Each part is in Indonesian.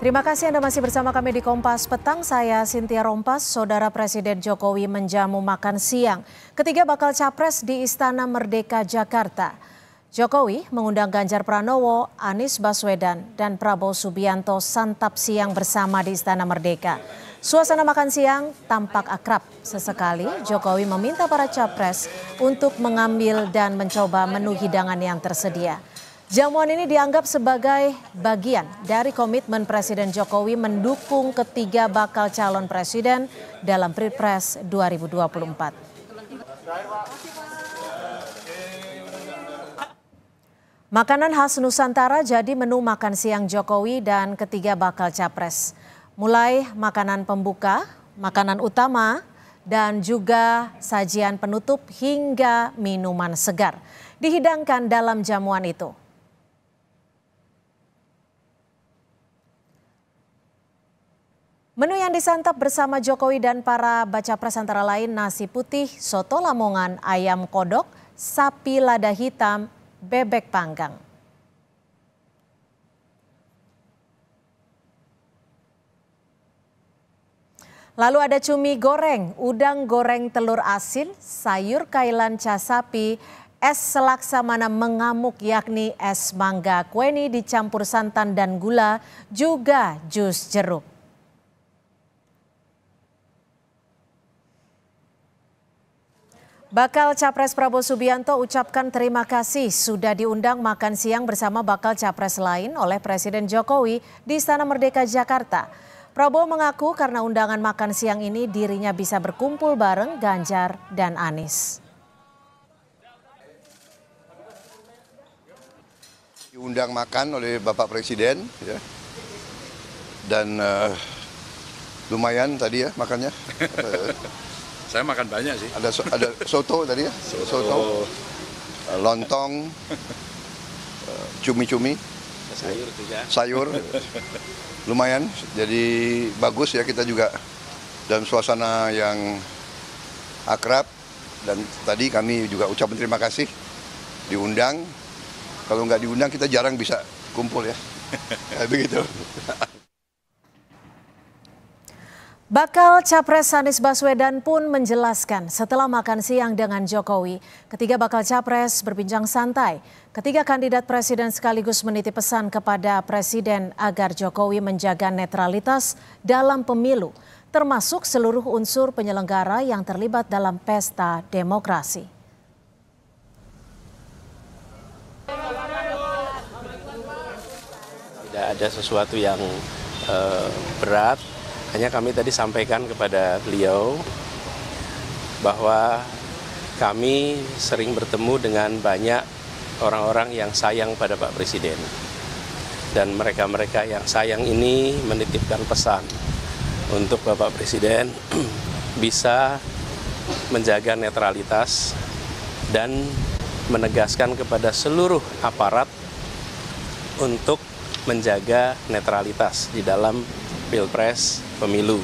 Terima kasih Anda masih bersama kami di Kompas Petang. Saya Sintia Rompas, Saudara Presiden Jokowi menjamu makan siang. Ketiga bakal capres di Istana Merdeka Jakarta. Jokowi mengundang Ganjar Pranowo, Anies Baswedan, dan Prabowo Subianto santap siang bersama di Istana Merdeka. Suasana makan siang tampak akrab. Sesekali Jokowi meminta para capres untuk mengambil dan mencoba menu hidangan yang tersedia. Jamuan ini dianggap sebagai bagian dari komitmen Presiden Jokowi mendukung ketiga bakal calon presiden dalam Pilpres 2024. Makanan khas Nusantara jadi menu makan siang Jokowi dan ketiga bakal capres. Mulai makanan pembuka, makanan utama, dan juga sajian penutup hingga minuman segar. Dihidangkan dalam jamuan itu. Menu yang disantap bersama Jokowi dan para baca pres antara lain nasi putih, soto lamongan, ayam kodok, sapi lada hitam, bebek panggang. Lalu ada cumi goreng, udang goreng telur asin, sayur kailan ca sapi, es selaksamana mengamuk yakni es mangga kueni dicampur santan dan gula, juga jus jeruk. Bakal Capres Prabowo Subianto ucapkan terima kasih sudah diundang makan siang bersama bakal capres lain oleh Presiden Jokowi di Istana Merdeka Jakarta. Prabowo mengaku karena undangan makan siang ini dirinya bisa berkumpul bareng Ganjar dan Anies. Diundang makan oleh Bapak Presiden ya. Dan uh, lumayan tadi ya makannya. Saya makan banyak sih. Ada so, ada soto tadi ya? Soto, soto eh, lontong, eh, cumi-cumi, sayur juga. Ya. Sayur. Lumayan. Jadi bagus ya kita juga dalam suasana yang akrab dan tadi kami juga ucapkan terima kasih diundang. Kalau nggak diundang kita jarang bisa kumpul ya. Begitu. Bakal capres Anies Baswedan pun menjelaskan setelah makan siang dengan Jokowi, ketiga bakal capres berbincang santai. Ketiga kandidat presiden sekaligus meniti pesan kepada presiden agar Jokowi menjaga netralitas dalam pemilu, termasuk seluruh unsur penyelenggara yang terlibat dalam pesta demokrasi. Tidak ada sesuatu yang uh, berat hanya kami tadi sampaikan kepada beliau bahwa kami sering bertemu dengan banyak orang-orang yang sayang pada Pak Presiden. Dan mereka-mereka yang sayang ini menitipkan pesan untuk Bapak Presiden bisa menjaga netralitas dan menegaskan kepada seluruh aparat untuk menjaga netralitas di dalam Pilpres pemilu.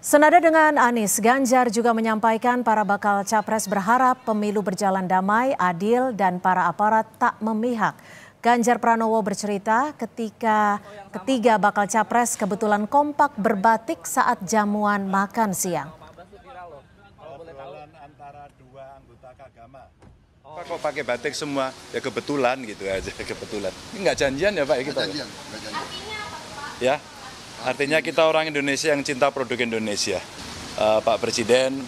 Senada dengan Anies, Ganjar juga menyampaikan para bakal capres berharap pemilu berjalan damai, adil, dan para aparat tak memihak. Ganjar Pranowo bercerita ketika ketiga bakal capres kebetulan kompak berbatik saat jamuan makan siang. Oh. Pak Kok pakai batik semua? Ya kebetulan gitu aja, kebetulan. Ini nggak janjian ya Pak ya kita? Janjian, janjian. Ya, artinya kita orang Indonesia yang cinta produk Indonesia. Uh, Pak Presiden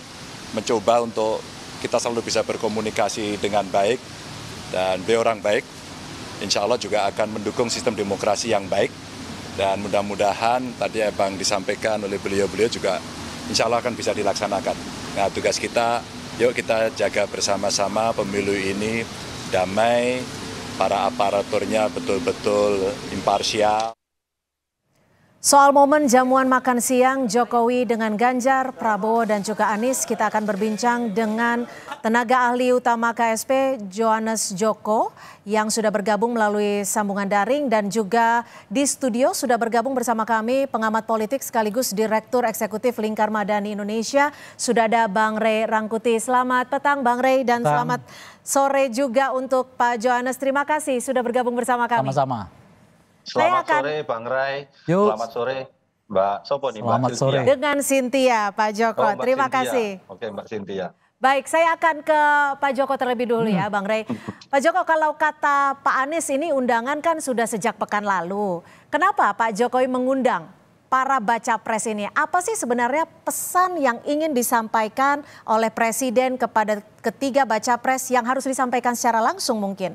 mencoba untuk kita selalu bisa berkomunikasi dengan baik dan be orang baik. Insya Allah juga akan mendukung sistem demokrasi yang baik dan mudah-mudahan tadi Abang disampaikan oleh beliau-beliau juga insya Allah akan bisa dilaksanakan. Nah tugas kita Yuk kita jaga bersama-sama pemilu ini damai, para aparaturnya betul-betul imparsial. Soal momen jamuan makan siang Jokowi dengan Ganjar, Prabowo dan juga Anies, kita akan berbincang dengan tenaga ahli utama KSP Johannes Joko yang sudah bergabung melalui sambungan daring dan juga di studio sudah bergabung bersama kami pengamat politik sekaligus Direktur Eksekutif Lingkar Madani Indonesia sudah ada Bang Rey Rangkuti. Selamat petang Bang Rey dan selamat sore juga untuk Pak Johannes. Terima kasih sudah bergabung bersama kami. Sama-sama. Selamat akan... sore Bang Rai. Yuk. Selamat sore Mbak Sopo nih Selamat Mbak sore. Dengan Sintia Pak Joko. Oh, Terima Cynthia. kasih. Oke Mbak Sintia. Baik, saya akan ke Pak Joko terlebih dulu ya, hmm. ya Bang Ray. Pak Joko kalau kata Pak Anies ini undangan kan sudah sejak pekan lalu. Kenapa Pak Jokowi mengundang para baca pres ini? Apa sih sebenarnya pesan yang ingin disampaikan oleh Presiden kepada ketiga baca pres yang harus disampaikan secara langsung mungkin?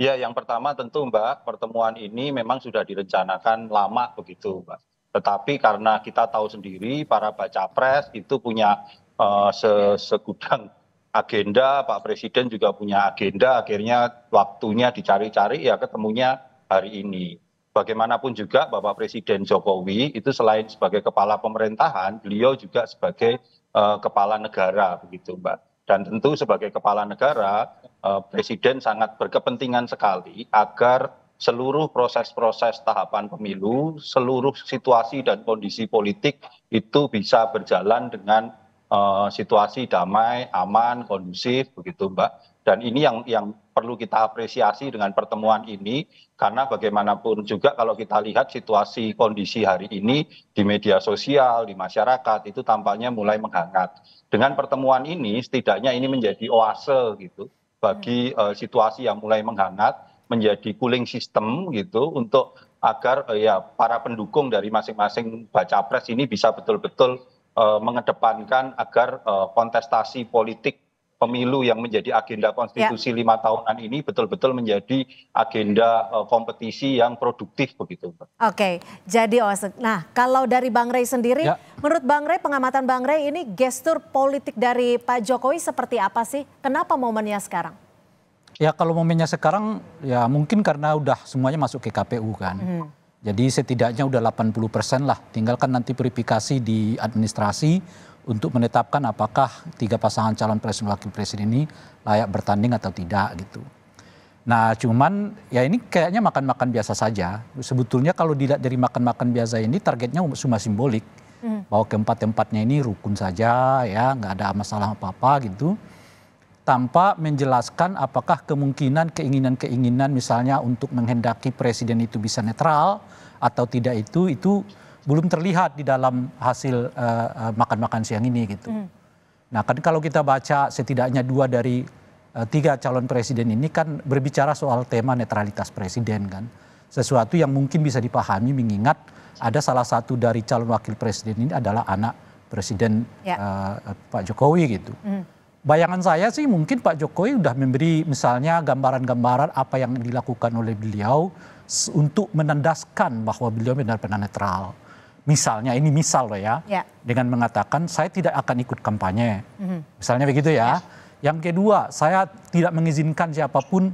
ya yang pertama tentu mbak pertemuan ini memang sudah direncanakan lama begitu mbak tetapi karena kita tahu sendiri para baca pres itu punya eh, segudang agenda pak presiden juga punya agenda akhirnya waktunya dicari-cari ya ketemunya hari ini bagaimanapun juga Bapak Presiden Jokowi itu selain sebagai kepala pemerintahan, beliau juga sebagai uh, kepala negara begitu, Mbak. Dan tentu sebagai kepala negara, Eh, presiden sangat berkepentingan sekali agar seluruh proses proses tahapan pemilu seluruh situasi dan kondisi politik itu bisa berjalan dengan eh, situasi damai aman kondusif begitu mbak dan ini yang yang perlu kita apresiasi dengan pertemuan ini karena bagaimanapun juga kalau kita lihat situasi kondisi hari ini di media sosial di masyarakat itu tampaknya mulai menghangat dengan pertemuan ini setidaknya ini menjadi oase gitu bagi hmm. eh, situasi yang mulai menghangat menjadi cooling system gitu untuk agar eh, ya para pendukung dari masing masing baca pres ini bisa betul betul eh, mengedepankan agar kontestasi politik pemilu yang menjadi agenda konstitusi ya. lima tahunan ini betul-betul menjadi agenda uh, kompetisi yang produktif begitu. Oke, jadi Osek. Nah, kalau dari Bang Rey sendiri, ya. menurut Bang Rey, pengamatan Bang Rey ini gestur politik dari Pak Jokowi seperti apa sih? Kenapa momennya sekarang? Ya kalau momennya sekarang ya mungkin karena udah semuanya masuk ke KPU kan. Hmm. Jadi setidaknya udah 80 persen lah. tinggalkan nanti verifikasi di administrasi untuk menetapkan apakah tiga pasangan calon presiden wakil presiden ini layak bertanding atau tidak gitu. Nah, cuman ya ini kayaknya makan-makan biasa saja. Sebetulnya kalau dilihat dari makan-makan biasa ini targetnya cuma simbolik. Hmm. Bahwa keempat-empatnya ini rukun saja ya, nggak ada masalah apa-apa gitu. Tanpa menjelaskan apakah kemungkinan keinginan-keinginan misalnya untuk menghendaki presiden itu bisa netral atau tidak itu itu belum terlihat di dalam hasil makan makan makan siang ini gitu. Mm. Nah kan kalau kita baca setidaknya dua dari uh, tiga calon presiden ini kan berbicara soal tema netralitas presiden kan, sesuatu yang mungkin bisa dipahami mengingat ada salah satu dari calon wakil presiden ini adalah anak presiden yeah. Ya. uh, eh, Pak Jokowi gitu. Mm. bayangan saya sih mungkin Pak Jokowi sudah memberi misalnya gambaran-gambaran apa yang dilakukan oleh beliau untuk menandaskan bahwa beliau benar-benar netral misalnya ini misal loh ya, ya. dengan mengatakan saya tidak akan ikut kampanye, mm-hmm. misalnya begitu ya. ya. Yang kedua, saya tidak mengizinkan siapapun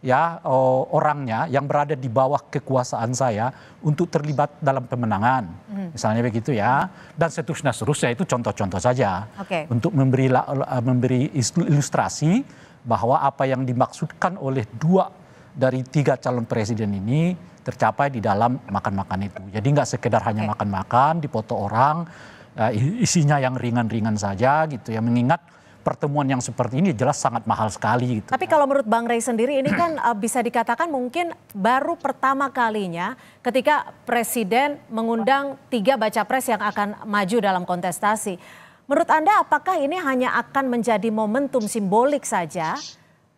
ya eh, orangnya yang berada di bawah kekuasaan saya untuk terlibat dalam pemenangan, mm-hmm. misalnya begitu ya. Dan seterusnya seterusnya itu contoh-contoh saja okay. untuk memberi eh, memberi ilustrasi bahwa apa yang dimaksudkan oleh dua dari tiga calon presiden ini tercapai di dalam makan-makan itu. Jadi nggak sekedar hanya makan-makan, dipoto orang, eh, isinya yang ringan-ringan saja gitu ya. Mengingat pertemuan yang seperti ini jelas sangat mahal sekali. Gitu. Tapi ya. kalau menurut Bang Ray sendiri ini kan eh, bisa dikatakan mungkin baru pertama kalinya ketika Presiden mengundang tiga baca pres yang akan maju dalam kontestasi. Menurut Anda apakah ini hanya akan menjadi momentum simbolik saja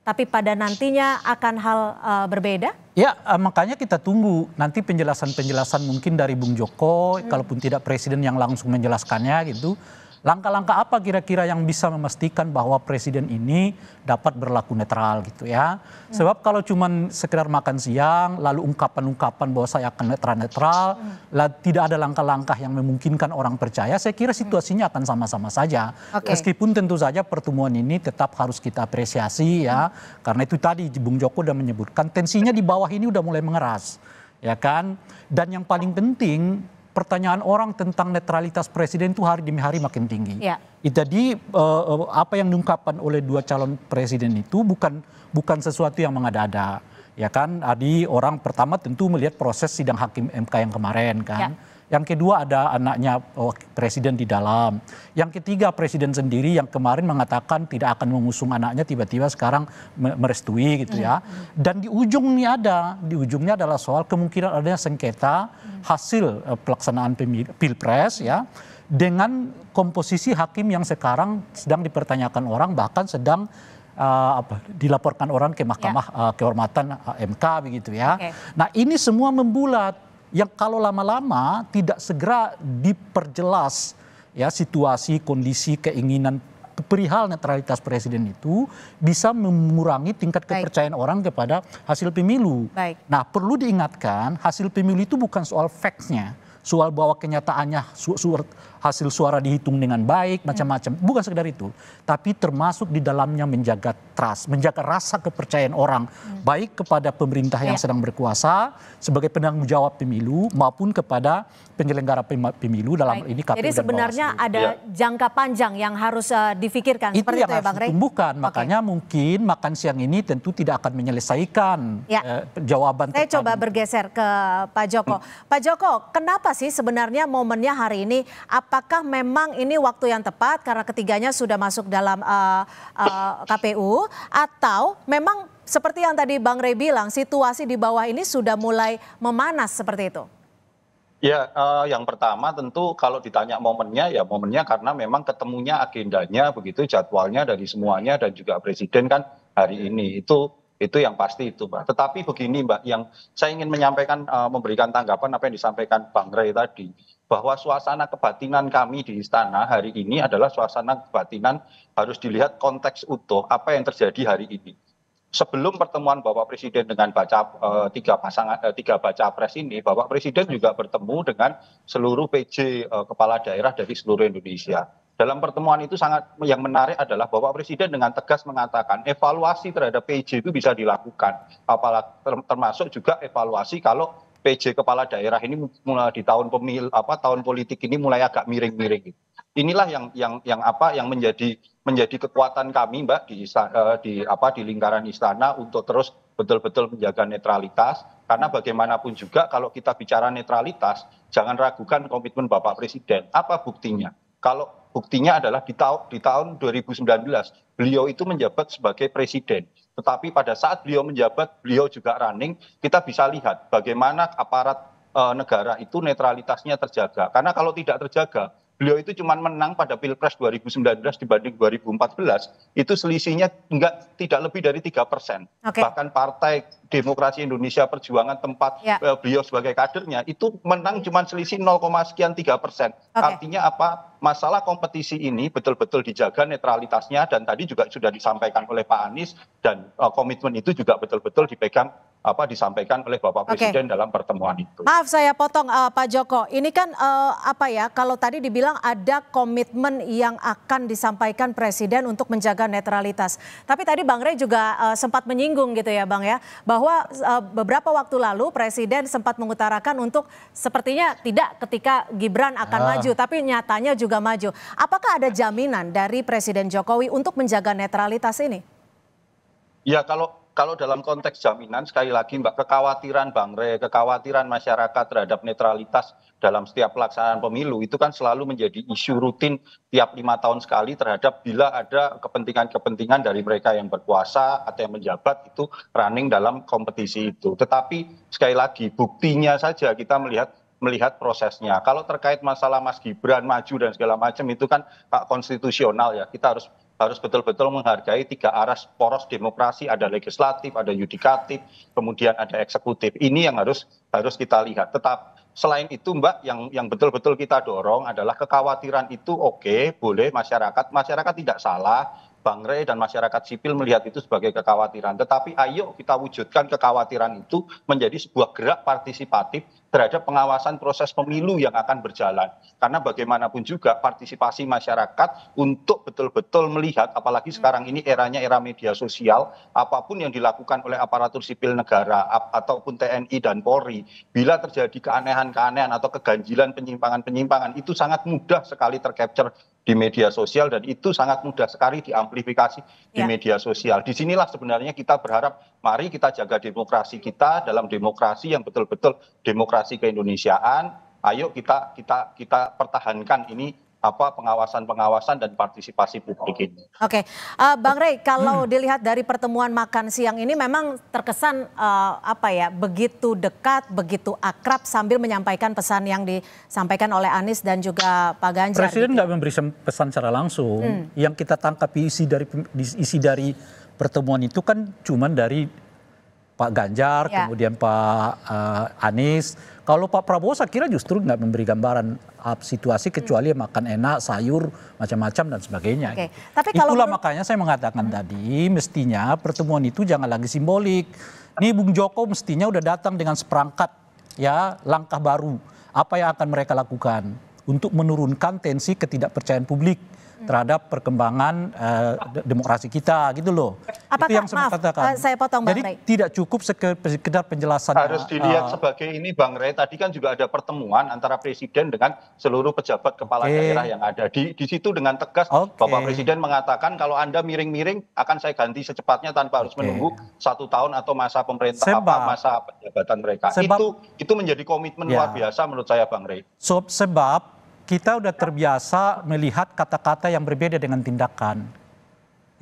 tapi pada nantinya akan hal uh, berbeda? Ya, uh, makanya kita tunggu nanti penjelasan-penjelasan mungkin dari Bung Joko, hmm. kalaupun tidak presiden yang langsung menjelaskannya gitu langkah-langkah apa kira-kira yang bisa memastikan bahwa presiden ini dapat berlaku netral gitu ya. Sebab kalau cuma sekedar makan siang lalu ungkapan-ungkapan bahwa saya akan netral-netral, hmm. tidak ada langkah-langkah yang memungkinkan orang percaya, saya kira hmm. situasinya akan sama-sama saja. Okay. Meskipun tentu saja pertemuan ini tetap harus kita apresiasi ya. Hmm. Karena itu tadi Bung Joko sudah menyebutkan tensinya di bawah ini udah mulai mengeras. Ya kan? Dan yang paling penting pertanyaan orang tentang netralitas presiden itu hari demi hari makin tinggi. Ya. Jadi eh, eh, apa yang diungkapkan oleh dua calon presiden itu bukan bukan sesuatu yang mengada-ada. Ya kan, Adi orang pertama tentu melihat proses sidang hakim MK yang kemarin kan. Ya yang kedua ada anaknya oh, presiden di dalam, yang ketiga presiden sendiri yang kemarin mengatakan tidak akan mengusung anaknya tiba-tiba sekarang merestui gitu ya. Iya. Dan di ujungnya ada, di ujungnya adalah soal kemungkinan adanya sengketa hmm. hasil eh, pelaksanaan pilpres ya dengan komposisi hakim yang sekarang sedang dipertanyakan orang bahkan sedang uh, apa, dilaporkan orang ke Mahkamah ya. uh, Kehormatan MK begitu ya. Okay. Nah ini semua membulat yang kalau lama-lama tidak segera diperjelas ya situasi, kondisi, keinginan perihal netralitas presiden itu bisa mengurangi tingkat kepercayaan Baik. orang kepada hasil pemilu. Baik. Nah, perlu diingatkan hasil pemilu itu bukan soal factsnya soal bahwa kenyataannya hasil suara dihitung dengan baik ya. macam-macam bukan sekedar itu tapi termasuk di dalamnya menjaga trust menjaga rasa kepercayaan orang ya. baik kepada pemerintah yang ya. sedang berkuasa sebagai penanggung jawab pemilu maupun kepada penyelenggara pemilu dalam Baik. ini KPU Jadi sebenarnya Bawaslu. ada ya. jangka panjang yang harus uh, difikirkan itu seperti yang itu ya Bang Rey? tumbuhkan. Okay. Makanya mungkin makan siang ini tentu tidak akan menyelesaikan ya. eh, jawaban. Saya coba bergeser ke Pak Joko. Hmm. Pak Joko, kenapa sih sebenarnya momennya hari ini? Apakah memang ini waktu yang tepat karena ketiganya sudah masuk dalam uh, eh, uh, eh, KPU atau memang seperti yang tadi Bang Rey bilang situasi di bawah ini sudah mulai memanas seperti itu? ya eh, yang pertama tentu kalau ditanya momennya ya momennya karena memang ketemunya agendanya begitu jadwalnya dari semuanya dan juga presiden kan hari ini itu itu yang pasti itu Pak. tetapi begini mbak yang saya ingin menyampaikan eh, memberikan tanggapan apa yang disampaikan bang Ray tadi bahwa suasana kebatinan kami di istana hari ini adalah suasana kebatinan harus dilihat konteks utuh apa yang terjadi hari ini sebelum pertemuan bapak presiden dengan eh, tiga pasangan eh, tiga baca pres ini bapak presiden juga bertemu dengan seluruh pj eh, kepala daerah dari seluruh indonesia dalam pertemuan itu sangat yang menarik adalah bapak presiden dengan tegas mengatakan evaluasi terhadap pj itu bisa dilakukan apalagi termasuk juga evaluasi kalau pj kepala daerah ini mulai di tahun pemil apa tahun politik ini mulai agak miring-miring. Inilah yang yang yang apa yang menjadi menjadi kekuatan kami Mbak di eh, di apa di lingkaran istana untuk terus betul-betul menjaga netralitas karena bagaimanapun juga kalau kita bicara netralitas jangan ragukan komitmen Bapak Presiden. Apa buktinya? Kalau buktinya adalah di, ta di tahun 2019 beliau itu menjabat sebagai presiden tetapi pada saat beliau menjabat beliau juga running kita bisa lihat bagaimana aparat eh, negara itu netralitasnya terjaga karena kalau tidak terjaga beliau itu cuma menang pada pilpres 2019 dibanding 2014 itu selisihnya enggak tidak lebih dari tiga persen bahkan partai demokrasi Indonesia perjuangan tempat yeah. Ya. beliau sebagai kadernya itu menang cuma selisih 0, sekian tiga persen artinya apa masalah kompetisi ini betul betul dijaga netralitasnya dan tadi juga sudah disampaikan oleh pak anies dan e, komitmen itu juga betul betul dipegang apa disampaikan oleh bapak presiden dalam pertemuan itu. Maaf saya potong uh, pak Joko, ini kan uh, apa ya kalau tadi dibilang ada komitmen yang akan disampaikan presiden untuk menjaga netralitas. Tapi tadi bang Rey juga uh, sempat menyinggung gitu ya bang ya bahwa uh, beberapa waktu lalu presiden sempat mengutarakan untuk sepertinya tidak ketika Gibran akan ah. maju, tapi nyatanya juga juga maju. Apakah ada jaminan dari Presiden Jokowi untuk menjaga netralitas ini? Ya kalau kalau dalam konteks jaminan sekali lagi Mbak kekhawatiran Bang Re, kekhawatiran masyarakat terhadap netralitas dalam setiap pelaksanaan pemilu itu kan selalu menjadi isu rutin tiap lima tahun sekali terhadap bila ada kepentingan-kepentingan dari mereka yang berkuasa atau yang menjabat itu running dalam kompetisi itu. Tetapi sekali lagi buktinya saja kita melihat melihat prosesnya kalau terkait masalah mas gibran maju dan segala macam itu kan hak konstitusional ya kita harus harus betul betul menghargai tiga aras poros demokrasi ada legislatif ada yudikatif kemudian ada eksekutif ini yang harus harus kita lihat tetap selain itu Mbak yang yang betul-betul kita dorong adalah kekhawatiran itu oke okay, boleh masyarakat masyarakat tidak salah Bang Rey dan masyarakat sipil melihat itu sebagai kekhawatiran tetapi ayo kita wujudkan kekhawatiran itu menjadi sebuah gerak partisipatif terhadap pengawasan proses pemilu yang akan berjalan karena bagaimanapun juga partisipasi masyarakat untuk betul betul melihat apalagi hmm. sekarang ini eranya era media sosial apapun yang dilakukan oleh aparatur sipil negara ataupun TNI dan Polri bila terjadi keanehan-keanehan atau keganjilan penyimpangan-penyimpangan itu sangat mudah sekali tercapture di media sosial dan itu sangat mudah sekali diamplifikasi ya. di media sosial. Disinilah sebenarnya kita berharap mari kita jaga demokrasi kita dalam demokrasi yang betul betul demokrasi keindonesiaan ayo kita kita kita pertahankan ini apa pengawasan pengawasan dan partisipasi publik ini. Oke, okay. uh, eh, Bang Rey, kalau hmm. dilihat dari pertemuan makan siang ini memang terkesan uh, apa ya begitu dekat, begitu akrab sambil menyampaikan pesan yang disampaikan oleh Anies dan juga Pak Ganjar. Presiden gitu. nggak gitu. memberi pesan secara langsung. Hmm. Yang kita tangkap isi dari isi dari pertemuan itu kan cuma dari Pak Ganjar, ya. kemudian Pak uh, Anies. Kalau Pak Prabowo saya kira justru nggak memberi gambaran eh, situasi kecuali hmm. makan enak, sayur, macam-macam dan sebagainya. Okay. Tapi kalau Itulah menurut... makanya saya mengatakan hmm. tadi mestinya pertemuan itu jangan lagi simbolik. Ini Bung Joko mestinya udah datang dengan seperangkat ya langkah baru. Apa yang akan mereka lakukan? untuk menurunkan tensi ketidakpercayaan publik terhadap perkembangan uh, demokrasi kita gitu loh. Apakah, itu yang saya maaf, katakan. Uh, saya potong Jadi tidak cukup sekedar penjelasan. Harus eh, dilihat uh, sebagai ini Bang Ray, tadi kan juga ada pertemuan antara presiden dengan seluruh pejabat kepala okay. daerah yang ada. Di di situ dengan tegas okay. Bapak Presiden mengatakan kalau Anda miring-miring akan saya ganti secepatnya tanpa harus okay. menunggu satu tahun atau masa pemerintah sebab, apa masa jabatan mereka. Sebab, itu itu menjadi komitmen ya. luar biasa menurut saya Bang Ray. So, sebab kita udah terbiasa melihat kata-kata yang berbeda dengan tindakan.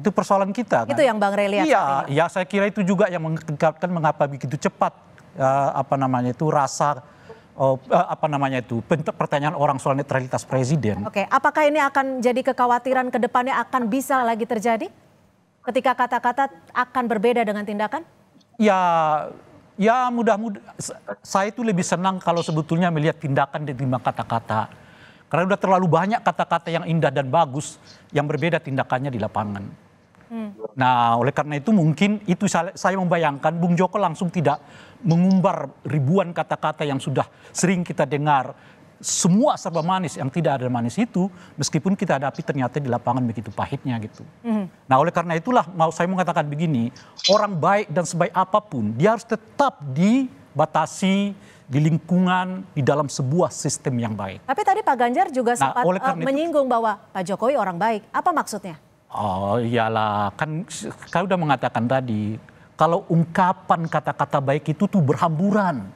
Itu persoalan kita kan. Itu yang Bang Rey lihat. Iya, ya saya kira itu juga yang mengungkapkan mengapa begitu cepat uh, apa namanya itu rasa uh, apa namanya itu pertanyaan orang soal netralitas presiden. Oke, apakah ini akan jadi kekhawatiran ke depannya akan bisa lagi terjadi? Ketika kata-kata akan berbeda dengan tindakan? Ya, ya mudah-mudah saya itu lebih senang kalau sebetulnya melihat tindakan ketimbang kata-kata. Karena sudah terlalu banyak kata-kata yang indah dan bagus yang berbeda tindakannya di lapangan. Hmm. Nah, oleh karena itu mungkin itu saya membayangkan Bung Joko langsung tidak mengumbar ribuan kata-kata yang sudah sering kita dengar semua serba manis yang tidak ada manis itu meskipun kita hadapi ternyata di lapangan begitu pahitnya gitu. -hmm. Nah oleh karena itulah mau saya mengatakan begini orang baik dan sebaik apapun dia harus tetap dibatasi di lingkungan, di dalam sebuah sistem yang baik. Tapi tadi Pak Ganjar juga nah, sempat uh, menyinggung itu, bahwa Pak Jokowi orang baik. Apa maksudnya? Oh iyalah, kan saya sudah mengatakan tadi, kalau ungkapan kata-kata baik itu tuh berhamburan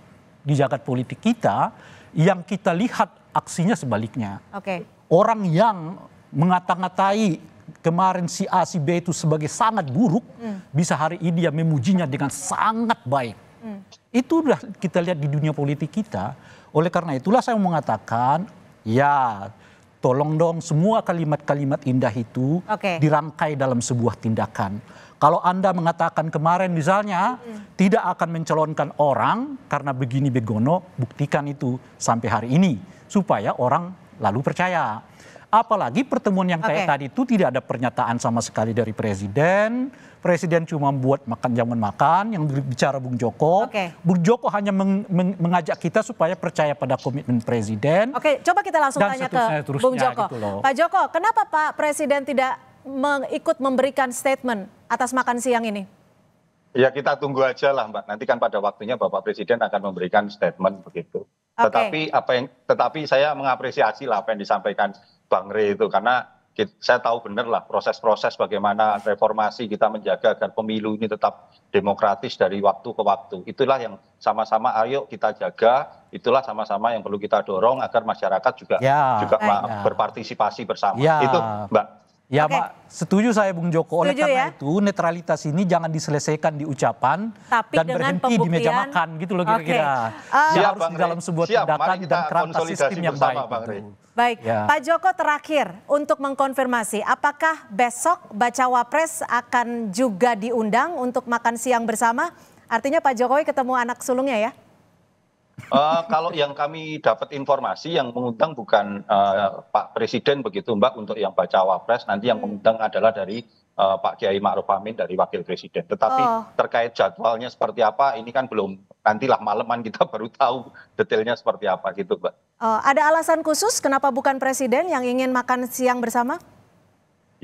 di jagat politik kita, yang kita lihat aksinya sebaliknya. Oke. Okay. Orang yang mengata-ngatai kemarin si A si B itu sebagai sangat buruk, hmm. bisa hari ini dia memujinya dengan sangat baik. Hmm. Itu sudah kita lihat di dunia politik kita. Oleh karena itulah saya mengatakan, ya tolong dong semua kalimat-kalimat indah itu okay. dirangkai dalam sebuah tindakan. Kalau Anda mengatakan kemarin misalnya hmm. tidak akan mencalonkan orang karena begini begono, buktikan itu sampai hari ini supaya orang lalu percaya apalagi pertemuan yang kayak okay. tadi itu tidak ada pernyataan sama sekali dari presiden. Presiden cuma buat makan jangan makan yang bicara Bung Joko. Okay. Bung Joko hanya meng, meng, mengajak kita supaya percaya pada komitmen presiden. Oke, okay, coba kita langsung tanya ke Bung Joko. Gitu loh. Pak Joko, kenapa Pak Presiden tidak ikut memberikan statement atas makan siang ini? Ya kita tunggu aja lah Mbak. Nanti kan pada waktunya Bapak Presiden akan memberikan statement begitu. Okay. Tetapi apa yang tetapi saya mengapresiasi lah apa yang disampaikan Bang Rey itu karena saya tahu benar lah proses-proses bagaimana reformasi kita menjaga agar pemilu ini tetap demokratis dari waktu ke waktu. Itulah yang sama-sama ayo kita jaga, itulah sama-sama yang perlu kita dorong agar masyarakat juga ya, juga ya. berpartisipasi bersama. Ya. Itu Mbak Ya okay. Pak, setuju saya Bung Joko. Oleh setuju, karena ya? itu netralitas ini jangan diselesaikan di ucapan Tapi dan berhenti pembuktian... di meja makan gitu loh kira-kira. Okay. Uh, eh, siap, harus di dalam sebuah siap, tindakan dan kerangka sistem yang bersama, baik. Bang gitu. Baik, ya. Pak Joko terakhir untuk mengkonfirmasi, apakah besok Baca Wapres akan juga diundang untuk makan siang bersama? Artinya Pak Jokowi ketemu anak sulungnya ya? Eh, kalau yang kami dapat informasi yang mengundang bukan eh, pak presiden begitu mbak untuk yang baca wapres nanti yang hmm. mengundang adalah dari eh, pak kiai ma'ruf amin dari wakil presiden tetapi oh. terkait jadwalnya seperti apa ini kan belum nantilah malaman kita baru tahu detailnya seperti apa gitu mbak oh, ada alasan khusus kenapa bukan presiden yang ingin makan siang bersama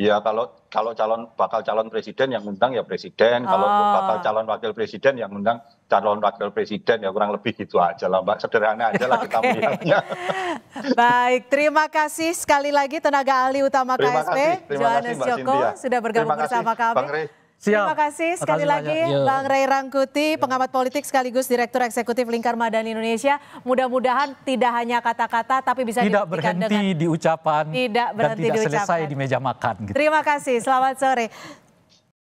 ya kalau kalau calon bakal calon presiden yang undang ya presiden kalau ah. bakal calon wakil presiden yang undang calon wakil presiden ya kurang lebih gitu aja lah mbak sederhana aja lah kita melihatnya baik terima kasih sekali lagi tenaga ahli utama terima KSP Johannes Joko Cynthia. sudah bergabung terima bersama kami Bang Siap. Terima kasih sekali lagi banyak. Bang Ray Rangkuti, pengamat politik sekaligus Direktur Eksekutif Lingkar Madani Indonesia. Mudah-mudahan tidak hanya kata-kata tapi bisa tidak berhenti dengan, di ucapan tidak berhenti dan tidak di selesai di meja makan. Gitu. Terima kasih. Selamat sore.